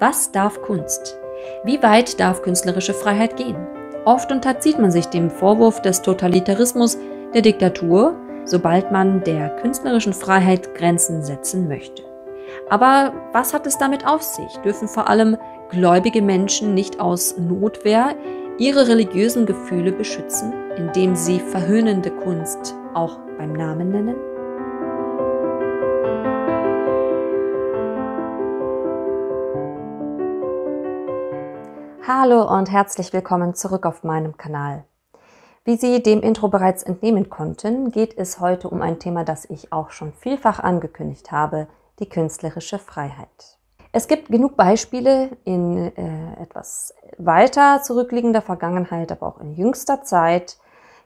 Was darf Kunst? Wie weit darf künstlerische Freiheit gehen? Oft unterzieht man sich dem Vorwurf des Totalitarismus, der Diktatur, sobald man der künstlerischen Freiheit Grenzen setzen möchte. Aber was hat es damit auf sich? Dürfen vor allem gläubige Menschen nicht aus Notwehr ihre religiösen Gefühle beschützen, indem sie verhöhnende Kunst auch beim Namen nennen? Hallo und herzlich willkommen zurück auf meinem Kanal. Wie Sie dem Intro bereits entnehmen konnten, geht es heute um ein Thema, das ich auch schon vielfach angekündigt habe, die künstlerische Freiheit. Es gibt genug Beispiele in äh, etwas weiter zurückliegender Vergangenheit, aber auch in jüngster Zeit.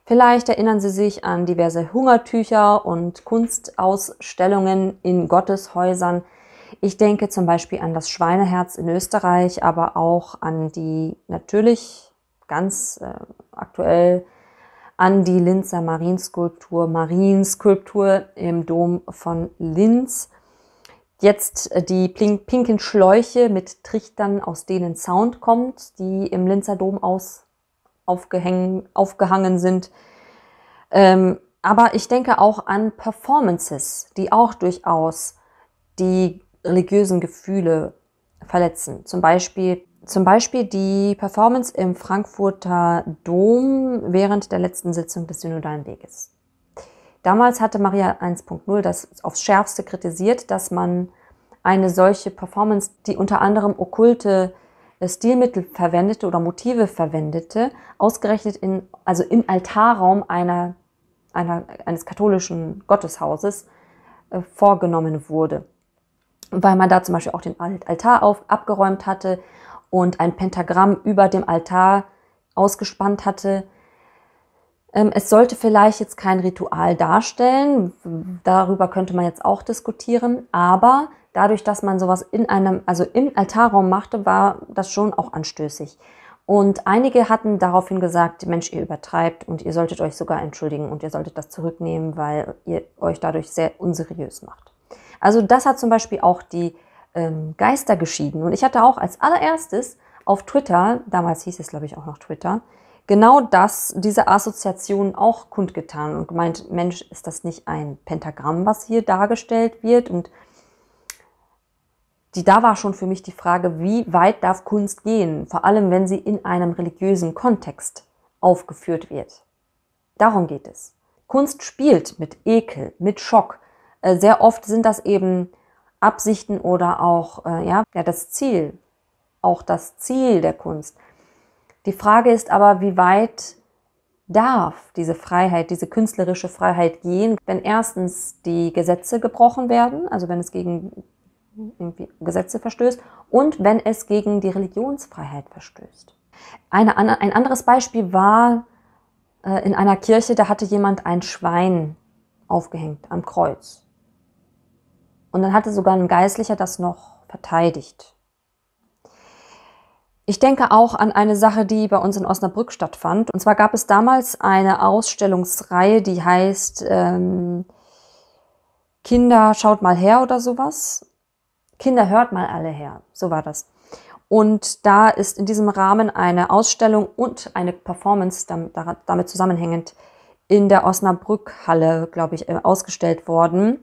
Vielleicht erinnern Sie sich an diverse Hungertücher und Kunstausstellungen in Gotteshäusern, ich denke zum Beispiel an das Schweineherz in Österreich, aber auch an die natürlich ganz äh, aktuell an die Linzer Marienskulptur, Marienskulptur im Dom von Linz. Jetzt äh, die pinken Schläuche mit Trichtern, aus denen Sound kommt, die im Linzer Dom aus, aufgehangen sind. Ähm, aber ich denke auch an Performances, die auch durchaus die religiösen Gefühle verletzen. Zum Beispiel, zum Beispiel die Performance im Frankfurter Dom während der letzten Sitzung des Synodalen Weges. Damals hatte Maria 1.0 das aufs Schärfste kritisiert, dass man eine solche Performance, die unter anderem okkulte äh, Stilmittel verwendete oder Motive verwendete, ausgerechnet in, also im Altarraum einer, einer eines katholischen Gotteshauses äh, vorgenommen wurde weil man da zum Beispiel auch den Altar auf, abgeräumt hatte und ein Pentagramm über dem Altar ausgespannt hatte. Ähm, es sollte vielleicht jetzt kein Ritual darstellen, darüber könnte man jetzt auch diskutieren, aber dadurch, dass man sowas in einem, also im Altarraum machte, war das schon auch anstößig. Und einige hatten daraufhin gesagt, Mensch, ihr übertreibt und ihr solltet euch sogar entschuldigen und ihr solltet das zurücknehmen, weil ihr euch dadurch sehr unseriös macht. Also das hat zum Beispiel auch die ähm, Geister geschieden. Und ich hatte auch als allererstes auf Twitter, damals hieß es glaube ich auch noch Twitter, genau das, diese Assoziation auch kundgetan und gemeint, Mensch, ist das nicht ein Pentagramm, was hier dargestellt wird? Und die, da war schon für mich die Frage, wie weit darf Kunst gehen, vor allem wenn sie in einem religiösen Kontext aufgeführt wird. Darum geht es. Kunst spielt mit Ekel, mit Schock, äh, sehr oft sind das eben Absichten oder auch äh, ja, ja, das Ziel, auch das Ziel der Kunst. Die Frage ist aber, wie weit darf diese Freiheit, diese künstlerische Freiheit gehen, wenn erstens die Gesetze gebrochen werden, also wenn es gegen Gesetze verstößt und wenn es gegen die Religionsfreiheit verstößt. Eine, ein anderes Beispiel war äh, in einer Kirche, da hatte jemand ein Schwein aufgehängt am Kreuz. Und dann hatte sogar ein Geistlicher das noch verteidigt. Ich denke auch an eine Sache, die bei uns in Osnabrück stattfand. Und zwar gab es damals eine Ausstellungsreihe, die heißt ähm, Kinder, schaut mal her oder sowas. Kinder, hört mal alle her. So war das. Und da ist in diesem Rahmen eine Ausstellung und eine Performance damit zusammenhängend in der Osnabrück-Halle, glaube ich, äh, ausgestellt worden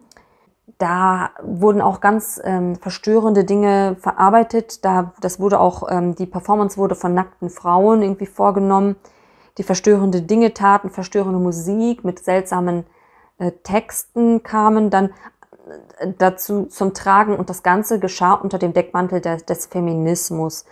da wurden auch ganz ähm, verstörende Dinge verarbeitet. Da, das wurde auch, ähm, die Performance wurde von nackten Frauen irgendwie vorgenommen, die verstörende Dinge taten, verstörende Musik mit seltsamen äh, Texten kamen dann äh, dazu zum Tragen und das Ganze geschah unter dem Deckmantel des, des Feminismus.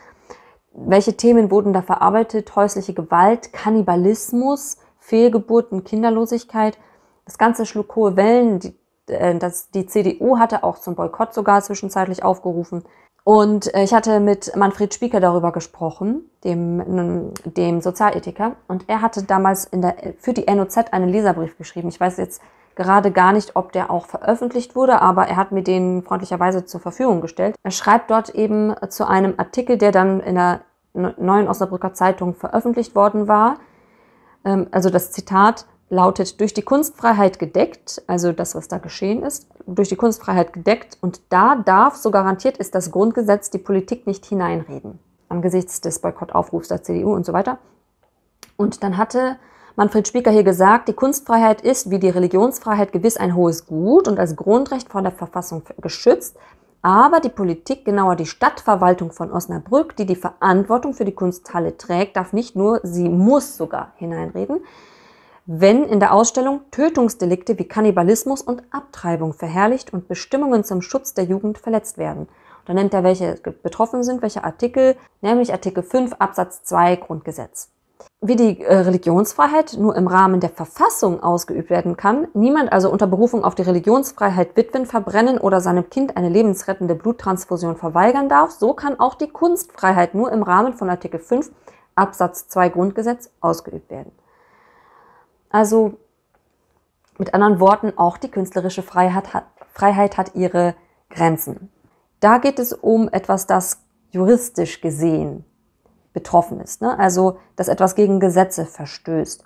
Welche Themen wurden da verarbeitet? Häusliche Gewalt, Kannibalismus, Fehlgeburten, Kinderlosigkeit. Das Ganze schlug hohe Wellen. Die, äh, das, die CDU hatte auch zum Boykott sogar zwischenzeitlich aufgerufen. Und äh, ich hatte mit Manfred Spieker darüber gesprochen, dem, dem Sozialethiker. Und er hatte damals in der, für die NOZ einen Leserbrief geschrieben. Ich weiß jetzt gerade gar nicht, ob der auch veröffentlicht wurde, aber er hat mir den freundlicherweise zur Verfügung gestellt. Er schreibt dort eben zu einem Artikel, der dann in der neuen Osnabrücker Zeitung veröffentlicht worden war. Ähm, also das Zitat, lautet durch die Kunstfreiheit gedeckt, also das, was da geschehen ist, durch die Kunstfreiheit gedeckt und da darf, so garantiert ist das Grundgesetz, die Politik nicht hineinreden, angesichts des Boykottaufrufs der CDU und so weiter. Und dann hatte Manfred Spieker hier gesagt, die Kunstfreiheit ist wie die Religionsfreiheit gewiss ein hohes Gut und als Grundrecht von der Verfassung geschützt, aber die Politik, genauer die Stadtverwaltung von Osnabrück, die die Verantwortung für die Kunsthalle trägt, darf nicht nur, sie muss sogar hineinreden wenn in der Ausstellung Tötungsdelikte wie Kannibalismus und Abtreibung verherrlicht und Bestimmungen zum Schutz der Jugend verletzt werden. Und dann nennt er, welche betroffen sind, welche Artikel, nämlich Artikel 5 Absatz 2 Grundgesetz. Wie die äh, Religionsfreiheit nur im Rahmen der Verfassung ausgeübt werden kann, niemand also unter Berufung auf die Religionsfreiheit Witwen verbrennen oder seinem Kind eine lebensrettende Bluttransfusion verweigern darf, so kann auch die Kunstfreiheit nur im Rahmen von Artikel 5 Absatz 2 Grundgesetz ausgeübt werden. Also mit anderen Worten, auch die künstlerische Freiheit hat, Freiheit hat ihre Grenzen. Da geht es um etwas, das juristisch gesehen betroffen ist. Ne? Also, dass etwas gegen Gesetze verstößt.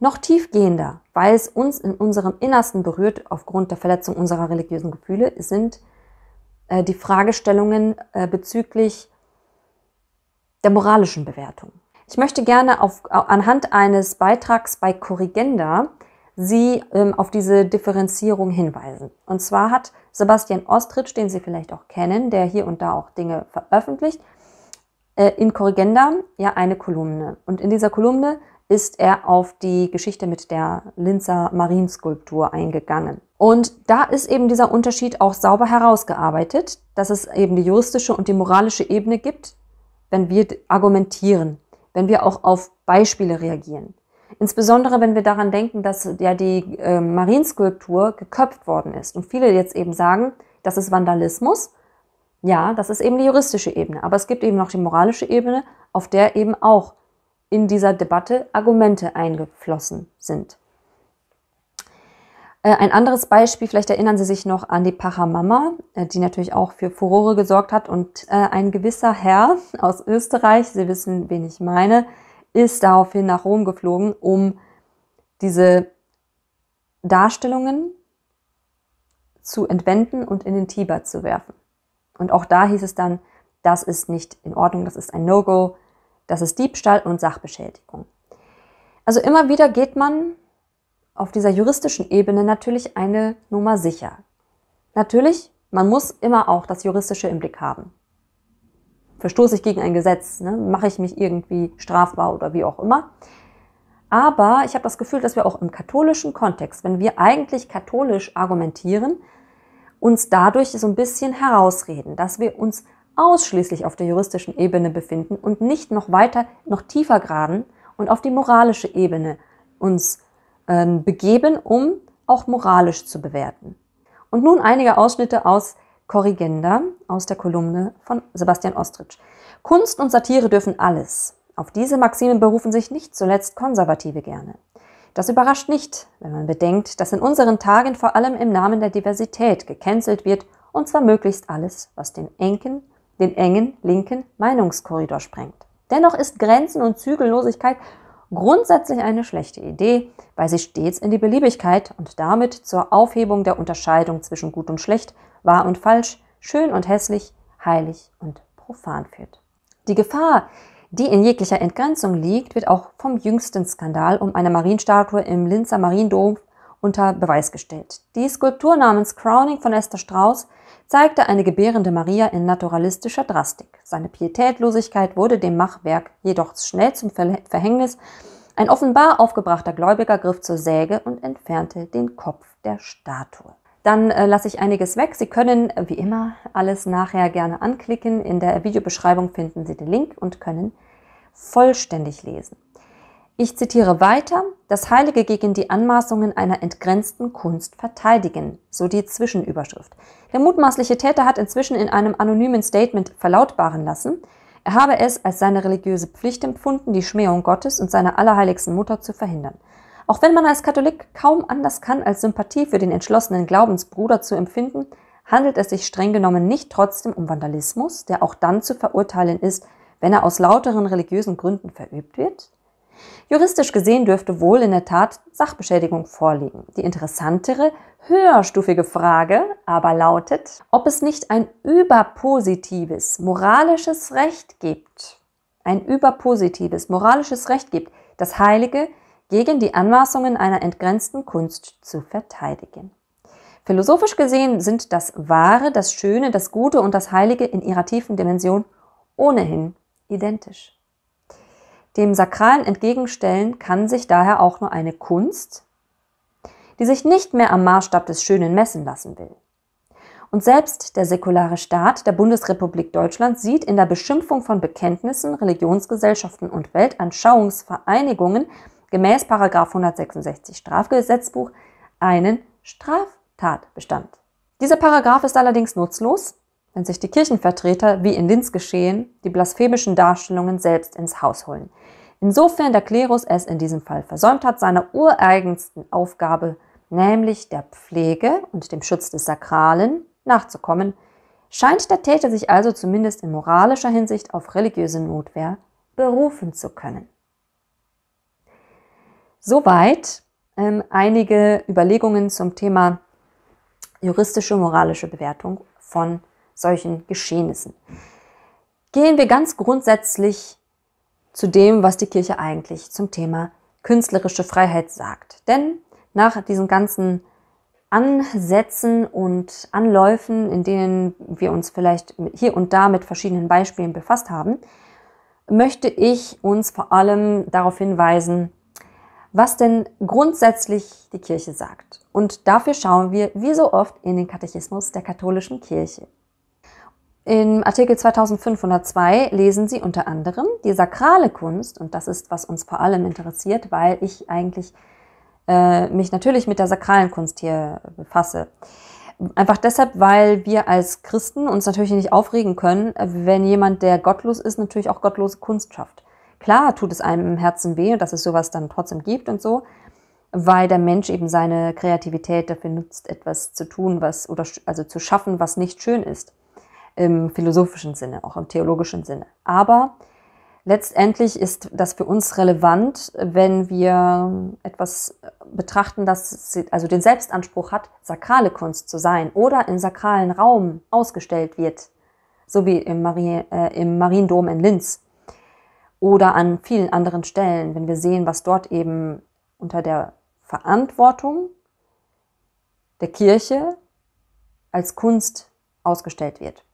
Noch tiefgehender, weil es uns in unserem Innersten berührt aufgrund der Verletzung unserer religiösen Gefühle, sind äh, die Fragestellungen äh, bezüglich der moralischen Bewertung. Ich möchte gerne auf, anhand eines Beitrags bei Corrigenda Sie ähm, auf diese Differenzierung hinweisen. Und zwar hat Sebastian Ostritsch, den Sie vielleicht auch kennen, der hier und da auch Dinge veröffentlicht, äh, in Corrigenda ja eine Kolumne. Und in dieser Kolumne ist er auf die Geschichte mit der Linzer Marienskulptur eingegangen. Und da ist eben dieser Unterschied auch sauber herausgearbeitet, dass es eben die juristische und die moralische Ebene gibt, wenn wir argumentieren wenn wir auch auf Beispiele reagieren. Insbesondere wenn wir daran denken, dass ja die äh, Marienskulptur geköpft worden ist und viele jetzt eben sagen, das ist Vandalismus. Ja, das ist eben die juristische Ebene, aber es gibt eben noch die moralische Ebene, auf der eben auch in dieser Debatte Argumente eingeflossen sind. Äh, ein anderes Beispiel, vielleicht erinnern Sie sich noch an die Pachamama, äh, die natürlich auch für Furore gesorgt hat. Und äh, ein gewisser Herr aus Österreich, Sie wissen, wen ich meine, ist daraufhin nach Rom geflogen, um diese Darstellungen zu entwenden und in den Tiber zu werfen. Und auch da hieß es dann, das ist nicht in Ordnung, das ist ein No-Go, das ist Diebstahl und Sachbeschädigung. Also immer wieder geht man auf dieser juristischen Ebene natürlich eine Nummer sicher. Natürlich, man muss immer auch das Juristische im Blick haben. Verstoße ich gegen ein Gesetz, ne, mache ich mich irgendwie strafbar oder wie auch immer. Aber ich habe das Gefühl, dass wir auch im katholischen Kontext, wenn wir eigentlich katholisch argumentieren, uns dadurch so ein bisschen herausreden, dass wir uns ausschließlich auf der juristischen Ebene befinden und nicht noch weiter, noch tiefer graden und auf die moralische Ebene uns ähm, begeben, um auch moralisch zu bewerten. Und nun einige Ausschnitte aus Korrigenda aus der Kolumne von Sebastian Ostrich. Kunst und Satire dürfen alles. Auf diese Maxime berufen sich nicht zuletzt Konservative gerne. Das überrascht nicht, wenn man bedenkt, dass in unseren Tagen vor allem im Namen der Diversität gecancelt wird, und zwar möglichst alles, was den engen, den engen linken Meinungskorridor sprengt. Dennoch ist Grenzen und Zügellosigkeit grundsätzlich eine schlechte Idee, weil sie stets in die Beliebigkeit und damit zur Aufhebung der Unterscheidung zwischen gut und schlecht, wahr und falsch, schön und hässlich, heilig und profan führt. Die Gefahr, die in jeglicher Entgrenzung liegt, wird auch vom jüngsten Skandal um eine Marienstatue im Linzer Mariendom unter Beweis gestellt. Die Skulptur namens Crowning von Esther Strauß zeigte eine gebärende Maria in naturalistischer Drastik. Seine Pietätlosigkeit wurde dem Machwerk jedoch schnell zum Verhängnis. Ein offenbar aufgebrachter Gläubiger griff zur Säge und entfernte den Kopf der Statue. Dann äh, lasse ich einiges weg. Sie können, äh, wie immer, alles nachher gerne anklicken. In der Videobeschreibung finden Sie den Link und können vollständig lesen. Ich zitiere weiter, das Heilige gegen die Anmaßungen einer entgrenzten Kunst verteidigen, so die Zwischenüberschrift. Der mutmaßliche Täter hat inzwischen in einem anonymen Statement verlautbaren lassen, er habe es als seine religiöse Pflicht empfunden, die Schmähung Gottes und seiner allerheiligsten Mutter zu verhindern. Auch wenn man als Katholik kaum anders kann, als Sympathie für den entschlossenen Glaubensbruder zu empfinden, handelt es sich streng genommen nicht trotzdem um Vandalismus, der auch dann zu verurteilen ist, wenn er aus lauteren religiösen Gründen verübt wird? Juristisch gesehen dürfte wohl in der Tat Sachbeschädigung vorliegen. Die interessantere, höherstufige Frage aber lautet, ob es nicht ein überpositives moralisches Recht gibt. Ein überpositives moralisches Recht gibt, das Heilige gegen die Anmaßungen einer entgrenzten Kunst zu verteidigen. Philosophisch gesehen sind das Wahre, das Schöne, das Gute und das Heilige in ihrer tiefen Dimension ohnehin identisch. Dem Sakralen entgegenstellen kann sich daher auch nur eine Kunst, die sich nicht mehr am Maßstab des Schönen messen lassen will. Und selbst der säkulare Staat der Bundesrepublik Deutschland sieht in der Beschimpfung von Bekenntnissen, Religionsgesellschaften und Weltanschauungsvereinigungen gemäß 166 Strafgesetzbuch einen Straftatbestand. Dieser Paragraph ist allerdings nutzlos, wenn sich die Kirchenvertreter, wie in Linz geschehen, die blasphemischen Darstellungen selbst ins Haus holen. Insofern der Klerus es in diesem Fall versäumt hat, seiner ureigensten Aufgabe, nämlich der Pflege und dem Schutz des Sakralen, nachzukommen, scheint der Täter sich also zumindest in moralischer Hinsicht auf religiöse Notwehr berufen zu können. Soweit ähm, einige Überlegungen zum Thema juristische moralische Bewertung von solchen Geschehnissen. Gehen wir ganz grundsätzlich zu dem, was die Kirche eigentlich zum Thema künstlerische Freiheit sagt. Denn nach diesen ganzen Ansätzen und Anläufen, in denen wir uns vielleicht hier und da mit verschiedenen Beispielen befasst haben, möchte ich uns vor allem darauf hinweisen, was denn grundsätzlich die Kirche sagt. Und dafür schauen wir, wie so oft, in den Katechismus der katholischen Kirche. Im Artikel 2502 lesen Sie unter anderem die sakrale Kunst, und das ist, was uns vor allem interessiert, weil ich eigentlich äh, mich natürlich mit der sakralen Kunst hier befasse. Einfach deshalb, weil wir als Christen uns natürlich nicht aufregen können, wenn jemand, der gottlos ist, natürlich auch gottlose Kunst schafft. Klar tut es einem im Herzen weh, dass es sowas dann trotzdem gibt und so, weil der Mensch eben seine Kreativität dafür nutzt, etwas zu tun, was oder also zu schaffen, was nicht schön ist im philosophischen Sinne, auch im theologischen Sinne. Aber letztendlich ist das für uns relevant, wenn wir etwas betrachten, das also den Selbstanspruch hat, sakrale Kunst zu sein oder in sakralen Raum ausgestellt wird, so wie im, Marie, äh, im Mariendom in Linz oder an vielen anderen Stellen, wenn wir sehen, was dort eben unter der Verantwortung der Kirche als Kunst ausgestellt wird.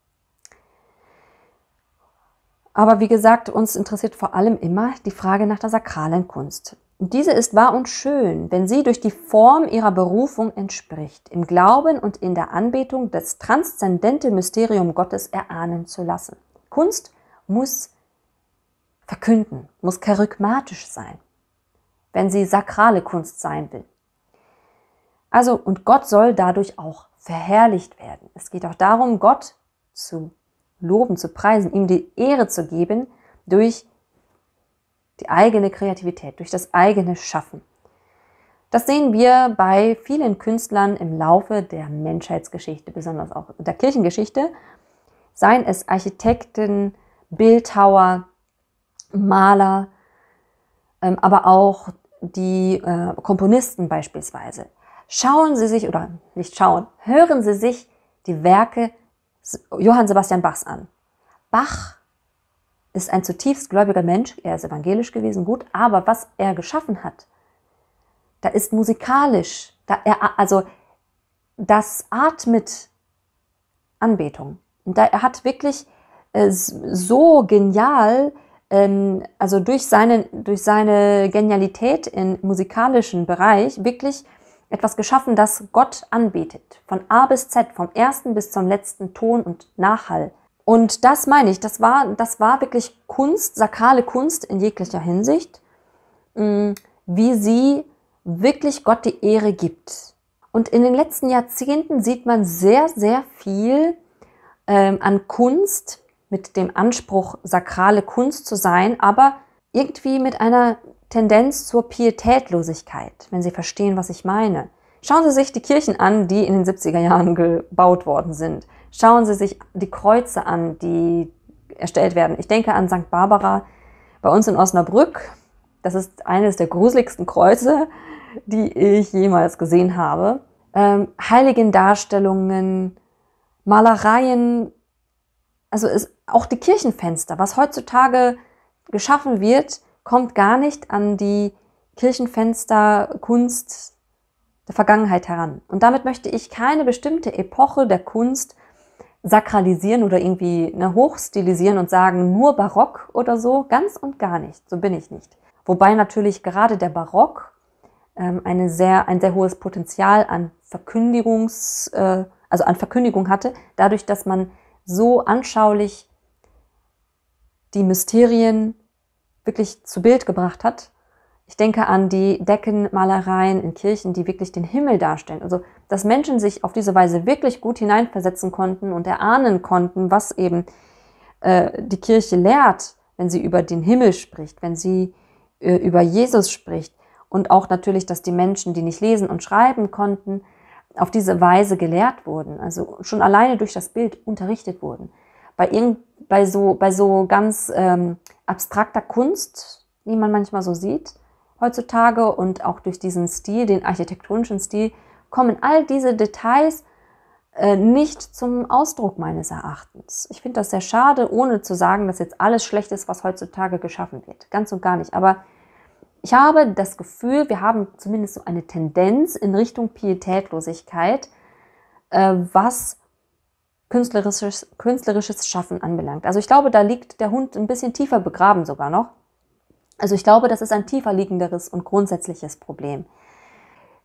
Aber wie gesagt, uns interessiert vor allem immer die Frage nach der sakralen Kunst. Und diese ist wahr und schön, wenn sie durch die Form ihrer Berufung entspricht, im Glauben und in der Anbetung das transzendente Mysterium Gottes erahnen zu lassen. Kunst muss verkünden, muss charismatisch sein, wenn sie sakrale Kunst sein will. Also, und Gott soll dadurch auch verherrlicht werden. Es geht auch darum, Gott zu loben, zu preisen, ihm die Ehre zu geben durch die eigene Kreativität, durch das eigene Schaffen. Das sehen wir bei vielen Künstlern im Laufe der Menschheitsgeschichte, besonders auch der Kirchengeschichte, seien es Architekten, Bildhauer, Maler, ähm, aber auch die äh, Komponisten beispielsweise. Schauen Sie sich, oder nicht schauen, hören Sie sich die Werke Johann Sebastian Bachs an. Bach ist ein zutiefst gläubiger Mensch, er ist evangelisch gewesen, gut, aber was er geschaffen hat, da ist musikalisch, da er, also das atmet Anbetung. Und da er hat wirklich äh, so genial, ähm, also durch seine, durch seine Genialität im musikalischen Bereich wirklich etwas geschaffen, das Gott anbetet, von A bis Z, vom ersten bis zum letzten Ton und Nachhall. Und das meine ich, das war, das war wirklich Kunst, sakrale Kunst in jeglicher Hinsicht, mm, wie sie wirklich Gott die Ehre gibt. Und in den letzten Jahrzehnten sieht man sehr, sehr viel ähm, an Kunst mit dem Anspruch, sakrale Kunst zu sein, aber irgendwie mit einer Tendenz zur Pietätlosigkeit, wenn Sie verstehen, was ich meine. Schauen Sie sich die Kirchen an, die in den 70er Jahren gebaut worden sind. Schauen Sie sich die Kreuze an, die erstellt werden. Ich denke an St. Barbara bei uns in Osnabrück. Das ist eines der gruseligsten Kreuze, die ich jemals gesehen habe. Ähm, Heiligendarstellungen, Malereien, also auch die Kirchenfenster, was heutzutage geschaffen wird, kommt gar nicht an die Kirchenfensterkunst der Vergangenheit heran. Und damit möchte ich keine bestimmte Epoche der Kunst sakralisieren oder irgendwie ne, hochstilisieren und sagen, nur Barock oder so. Ganz und gar nicht. So bin ich nicht. Wobei natürlich gerade der Barock ähm, eine sehr, ein sehr hohes Potenzial an Verkündigungs, äh, also an Verkündigung hatte, dadurch, dass man so anschaulich die Mysterien wirklich zu Bild gebracht hat. Ich denke an die Deckenmalereien in Kirchen, die wirklich den Himmel darstellen. Also, dass Menschen sich auf diese Weise wirklich gut hineinversetzen konnten und erahnen konnten, was eben äh, die Kirche lehrt, wenn sie über den Himmel spricht, wenn sie äh, über Jesus spricht. Und auch natürlich, dass die Menschen, die nicht lesen und schreiben konnten, auf diese Weise gelehrt wurden, also schon alleine durch das Bild unterrichtet wurden. Bei, irgend, bei, so, bei so ganz ähm, abstrakter Kunst, wie man manchmal so sieht heutzutage und auch durch diesen Stil, den architektonischen Stil, kommen all diese Details äh, nicht zum Ausdruck meines Erachtens. Ich finde das sehr schade, ohne zu sagen, dass jetzt alles schlecht ist, was heutzutage geschaffen wird. Ganz und gar nicht. Aber ich habe das Gefühl, wir haben zumindest so eine Tendenz in Richtung Pietätlosigkeit, äh, was künstlerisches, künstlerisches Schaffen anbelangt. Also ich glaube, da liegt der Hund ein bisschen tiefer begraben sogar noch. Also ich glaube, das ist ein tiefer liegenderes und grundsätzliches Problem.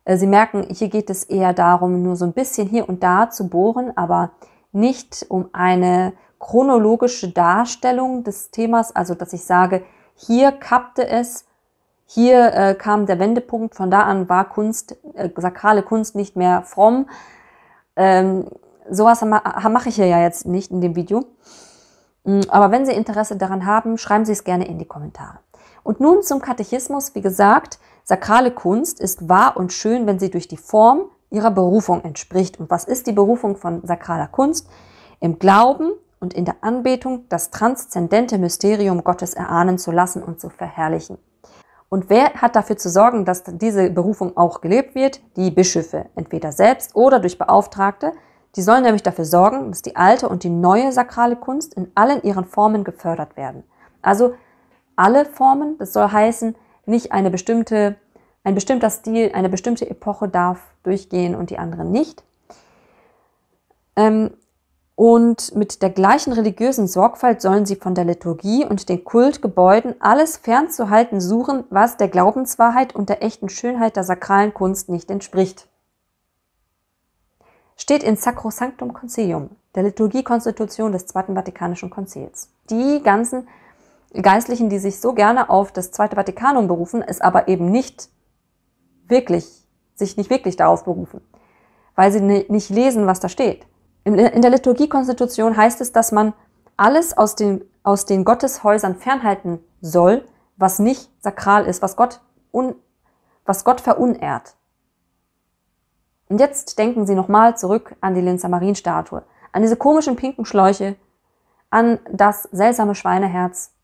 Äh, Sie merken, hier geht es eher darum, nur so ein bisschen hier und da zu bohren, aber nicht um eine chronologische Darstellung des Themas, also dass ich sage, hier kappte es, hier äh, kam der Wendepunkt, von da an war Kunst, äh, sakrale Kunst nicht mehr fromm. Ähm, sowas mache ich hier ja jetzt nicht in dem Video. Mm, aber wenn Sie Interesse daran haben, schreiben Sie es gerne in die Kommentare. Und nun zum Katechismus. Wie gesagt, sakrale Kunst ist wahr und schön, wenn sie durch die Form ihrer Berufung entspricht. Und was ist die Berufung von sakraler Kunst? Im Glauben und in der Anbetung das transzendente Mysterium Gottes erahnen zu lassen und zu verherrlichen. Und wer hat dafür zu sorgen, dass diese Berufung auch gelebt wird? Die Bischöfe, entweder selbst oder durch Beauftragte, die sollen nämlich dafür sorgen, dass die alte und die neue sakrale Kunst in allen ihren Formen gefördert werden. Also alle Formen, das soll heißen, nicht eine bestimmte, ein bestimmter Stil, eine bestimmte Epoche darf durchgehen und die anderen nicht. Ähm, und mit der gleichen religiösen Sorgfalt sollen sie von der Liturgie und den Kultgebäuden alles fernzuhalten suchen, was der Glaubenswahrheit und der echten Schönheit der sakralen Kunst nicht entspricht steht in Sacrosanctum Concilium, der Liturgiekonstitution des Zweiten Vatikanischen Konzils. Die ganzen Geistlichen, die sich so gerne auf das Zweite Vatikanum berufen, es aber eben nicht wirklich, sich nicht wirklich darauf berufen, weil sie nicht lesen, was da steht. In der Liturgiekonstitution heißt es, dass man alles aus den, aus den Gotteshäusern fernhalten soll, was nicht sakral ist, was Gott, un, was Gott verunehrt. Und jetzt denken Sie nochmal zurück an die Linzer Marienstatue, an diese komischen pinken Schläuche, an das seltsame Schweineherz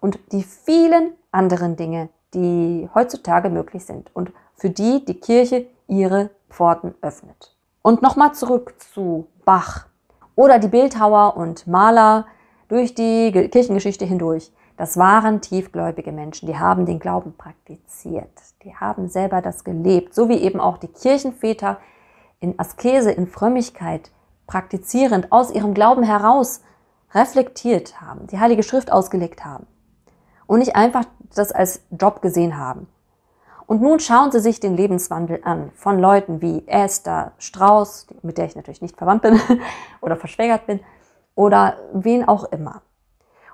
und die vielen anderen Dinge, die heutzutage möglich sind und für die die Kirche ihre Pforten öffnet. Und nochmal zurück zu Bach oder die Bildhauer und Maler durch die Kirchengeschichte hindurch. Das waren tiefgläubige Menschen, die haben den Glauben praktiziert, die haben selber das gelebt, so wie eben auch die Kirchenväter in Askese, in Frömmigkeit praktizierend aus ihrem Glauben heraus reflektiert haben, die Heilige Schrift ausgelegt haben und nicht einfach das als Job gesehen haben. Und nun schauen Sie sich den Lebenswandel an von Leuten wie Esther Strauß, mit der ich natürlich nicht verwandt bin oder verschwägert bin, oder wen auch immer.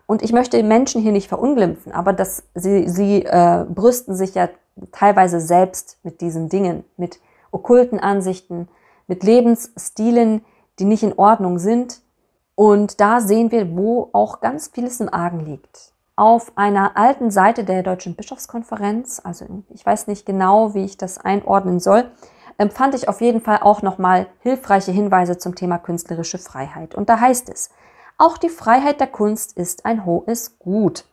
Und ich möchte Menschen hier nicht verunglimpfen, aber dass sie, sie äh, brüsten sich ja teilweise selbst mit diesen Dingen, mit okkulten Ansichten, mit Lebensstilen, die nicht in Ordnung sind. Und da sehen wir, wo auch ganz vieles im Argen liegt. Auf einer alten Seite der Deutschen Bischofskonferenz, also ich weiß nicht genau, wie ich das einordnen soll, fand ich auf jeden Fall auch nochmal hilfreiche Hinweise zum Thema künstlerische Freiheit. Und da heißt es, auch die Freiheit der Kunst ist ein hohes Gut.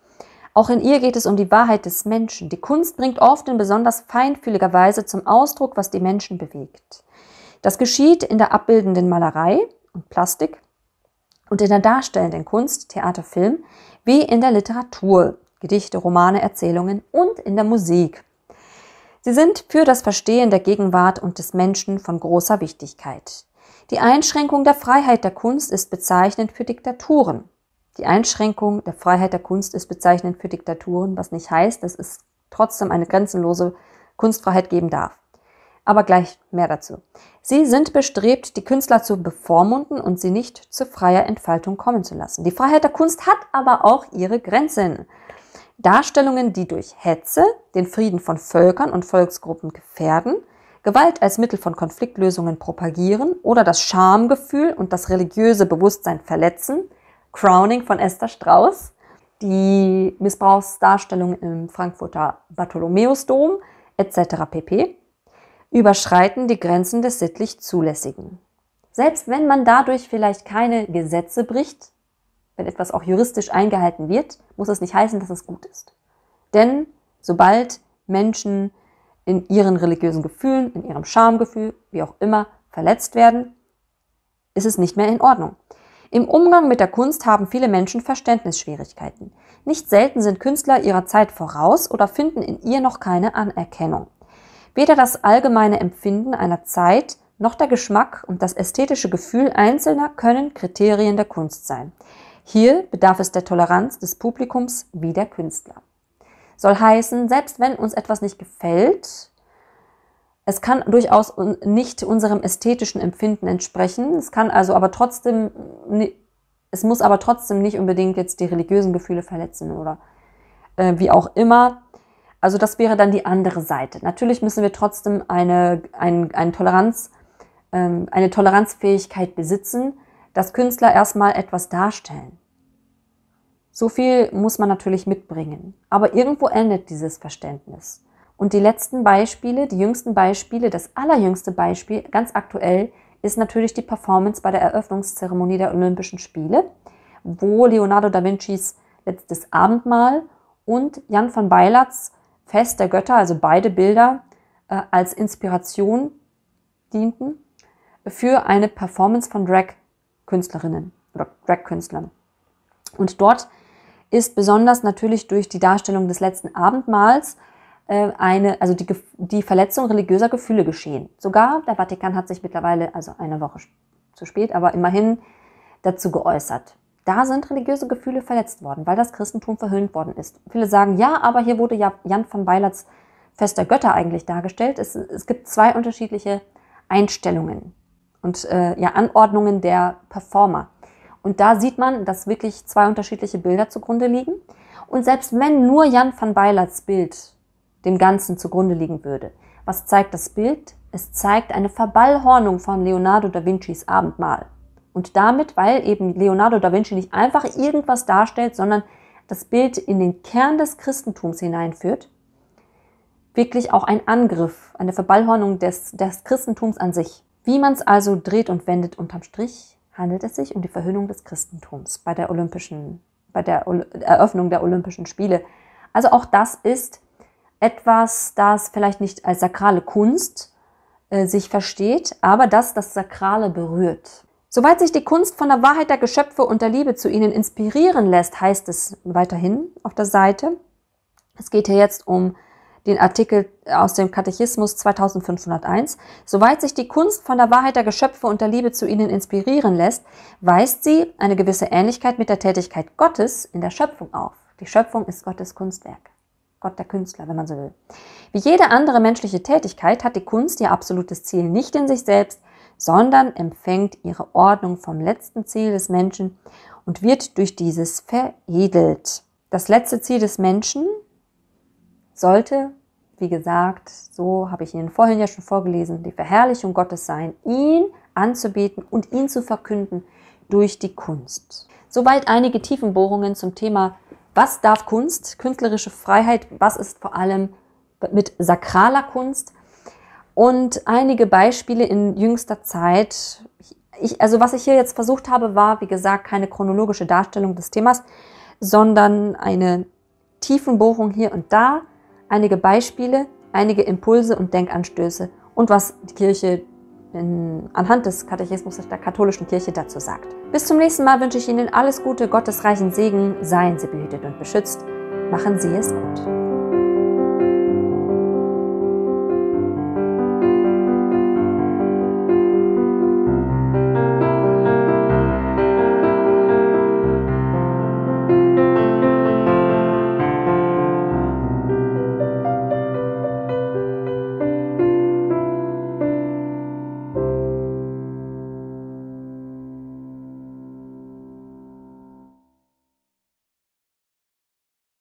Auch in ihr geht es um die Wahrheit des Menschen. Die Kunst bringt oft in besonders feinfühliger Weise zum Ausdruck, was die Menschen bewegt. Das geschieht in der abbildenden Malerei und Plastik und in der darstellenden Kunst, Theater, Film, wie in der Literatur, Gedichte, Romane, Erzählungen und in der Musik. Sie sind für das Verstehen der Gegenwart und des Menschen von großer Wichtigkeit. Die Einschränkung der Freiheit der Kunst ist bezeichnend für Diktaturen. Die Einschränkung der Freiheit der Kunst ist bezeichnend für Diktaturen, was nicht heißt, dass es trotzdem eine grenzenlose Kunstfreiheit geben darf. Aber gleich mehr dazu. Sie sind bestrebt, die Künstler zu bevormunden und sie nicht zu freier Entfaltung kommen zu lassen. Die Freiheit der Kunst hat aber auch ihre Grenzen. Darstellungen, die durch Hetze den Frieden von Völkern und Volksgruppen gefährden, Gewalt als Mittel von Konfliktlösungen propagieren oder das Schamgefühl und das religiöse Bewusstsein verletzen. Crowning von Esther Strauss. die Missbrauchsdarstellung im Frankfurter Bartholomäusdom etc. pp. überschreiten die Grenzen des sittlich Zulässigen. Selbst wenn man dadurch vielleicht keine Gesetze bricht, wenn etwas auch juristisch eingehalten wird, muss es nicht heißen, dass es gut ist. Denn sobald Menschen in ihren religiösen Gefühlen, in ihrem Schamgefühl, wie auch immer, verletzt werden, ist es nicht mehr in Ordnung. Im Umgang mit der Kunst haben viele Menschen Verständnisschwierigkeiten. Nicht selten sind Künstler ihrer Zeit voraus oder finden in ihr noch keine Anerkennung. Weder das allgemeine Empfinden einer Zeit noch der Geschmack und das ästhetische Gefühl Einzelner können Kriterien der Kunst sein. Hier bedarf es der Toleranz des Publikums wie der Künstler. Soll heißen, selbst wenn uns etwas nicht gefällt, es kann durchaus nicht unserem ästhetischen Empfinden entsprechen. Es kann also aber trotzdem, es muss aber trotzdem nicht unbedingt jetzt die religiösen Gefühle verletzen oder äh, wie auch immer. Also das wäre dann die andere Seite. Natürlich müssen wir trotzdem eine, ein, ein Toleranz, ähm, eine Toleranzfähigkeit besitzen, dass Künstler erstmal etwas darstellen. So viel muss man natürlich mitbringen. Aber irgendwo endet dieses Verständnis. Und die letzten Beispiele, die jüngsten Beispiele, das allerjüngste Beispiel, ganz aktuell, ist natürlich die Performance bei der Eröffnungszeremonie der Olympischen Spiele, wo Leonardo da Vincis letztes Abendmahl und Jan van Beilatz Fest der Götter, also beide Bilder, äh, als Inspiration dienten für eine Performance von Drag-Künstlerinnen oder Drag-Künstlern. Und dort ist besonders natürlich durch die Darstellung des letzten Abendmahls äh, eine, also die, die Verletzung religiöser Gefühle geschehen. Sogar der Vatikan hat sich mittlerweile, also eine Woche zu spät, aber immerhin dazu geäußert. Da sind religiöse Gefühle verletzt worden, weil das Christentum verhöhnt worden ist. Viele sagen, ja, aber hier wurde ja Jan von Weilerts fester Götter eigentlich dargestellt. Es, es gibt zwei unterschiedliche Einstellungen und äh, ja, Anordnungen der Performer. Und da sieht man, dass wirklich zwei unterschiedliche Bilder zugrunde liegen. Und selbst wenn nur Jan van Beilerts Bild dem Ganzen zugrunde liegen würde, was zeigt das Bild? Es zeigt eine Verballhornung von Leonardo da Vincis Abendmahl. Und damit, weil eben Leonardo da Vinci nicht einfach irgendwas darstellt, sondern das Bild in den Kern des Christentums hineinführt, wirklich auch ein Angriff, eine Verballhornung des, des Christentums an sich. Wie man es also dreht und wendet unterm Strich, handelt es sich um die Verhöhnung des Christentums bei der Olympischen, bei der Oli Eröffnung der Olympischen Spiele. Also auch das ist etwas, das vielleicht nicht als sakrale Kunst äh, sich versteht, aber das das Sakrale berührt. Soweit sich die Kunst von der Wahrheit der Geschöpfe und der Liebe zu ihnen inspirieren lässt, heißt es weiterhin auf der Seite. Es geht hier jetzt um den Artikel aus dem Katechismus 2501. Soweit sich die Kunst von der Wahrheit der Geschöpfe und der Liebe zu ihnen inspirieren lässt, weist sie eine gewisse Ähnlichkeit mit der Tätigkeit Gottes in der Schöpfung auf. Die Schöpfung ist Gottes Kunstwerk. Gott der Künstler, wenn man so will. Wie jede andere menschliche Tätigkeit hat die Kunst ihr absolutes Ziel nicht in sich selbst, sondern empfängt ihre Ordnung vom letzten Ziel des Menschen und wird durch dieses veredelt. Das letzte Ziel des Menschen sollte, wie gesagt, so habe ich Ihnen vorhin ja schon vorgelesen, die Verherrlichung Gottes sein, ihn anzubeten und ihn zu verkünden durch die Kunst. Soweit einige Tiefenbohrungen zum Thema, was darf Kunst, künstlerische Freiheit, was ist vor allem mit sakraler Kunst und einige Beispiele in jüngster Zeit. Ich, also was ich hier jetzt versucht habe, war, wie gesagt, keine chronologische Darstellung des Themas, sondern eine Tiefenbohrung hier und da einige Beispiele, einige Impulse und Denkanstöße und was die Kirche in, anhand des Katechismus der katholischen Kirche dazu sagt. Bis zum nächsten Mal wünsche ich Ihnen alles Gute, gottesreichen Segen, seien Sie behütet und beschützt, machen Sie es gut.